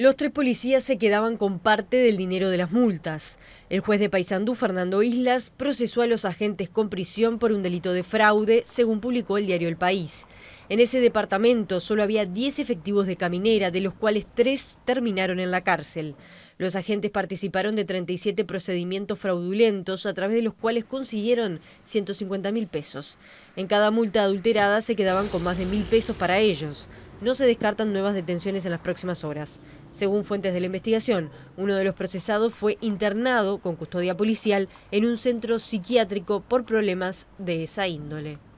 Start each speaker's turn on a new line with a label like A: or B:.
A: Los tres policías se quedaban con
B: parte del dinero de las multas. El juez de Paysandú, Fernando Islas, procesó a los agentes con prisión por un delito de fraude, según publicó el diario El País. En ese departamento solo había 10 efectivos de caminera, de los cuales 3 terminaron en la cárcel. Los agentes participaron de 37 procedimientos fraudulentos, a través de los cuales consiguieron 150 mil pesos. En cada multa adulterada se quedaban con más de mil pesos para ellos. No se descartan nuevas detenciones en las próximas horas. Según fuentes de la investigación, uno de los procesados fue internado con custodia policial en un centro psiquiátrico por
A: problemas de esa índole.